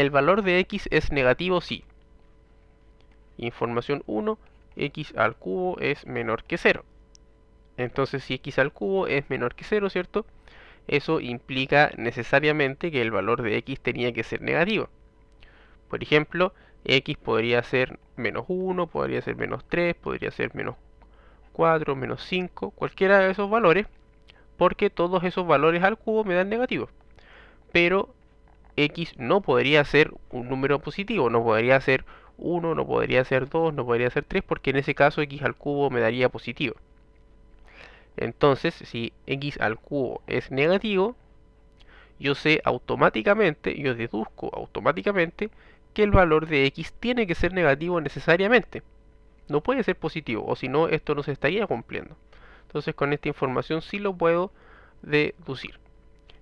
el valor de x es negativo si. Información 1, x al cubo es menor que 0. Entonces si x al cubo es menor que 0, ¿cierto? Eso implica necesariamente que el valor de x tenía que ser negativo. Por ejemplo, x podría ser menos 1, podría ser menos 3, podría ser menos 4, menos 5, cualquiera de esos valores, porque todos esos valores al cubo me dan negativo Pero x no podría ser un número positivo, no podría ser 1, no podría ser 2, no podría ser 3, porque en ese caso x al cubo me daría positivo. Entonces, si x al cubo es negativo, yo sé automáticamente, yo deduzco automáticamente que el valor de x tiene que ser negativo necesariamente. No puede ser positivo, o si no, esto no se estaría cumpliendo. Entonces, con esta información sí lo puedo deducir.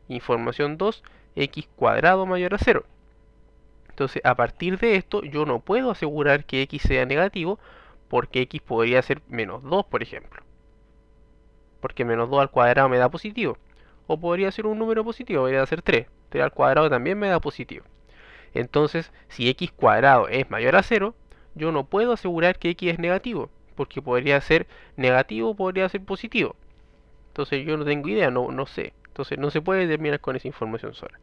Información 2, x cuadrado mayor a 0. Entonces, a partir de esto, yo no puedo asegurar que x sea negativo, porque x podría ser menos 2, por ejemplo. Porque menos 2 al cuadrado me da positivo. O podría ser un número positivo, podría ser 3. 3 al cuadrado también me da positivo. Entonces, si x cuadrado es mayor a 0, yo no puedo asegurar que x es negativo, porque podría ser negativo o podría ser positivo. Entonces yo no tengo idea, no, no sé. Entonces no se puede terminar con esa información sola.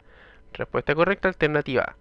Respuesta correcta, alternativa A.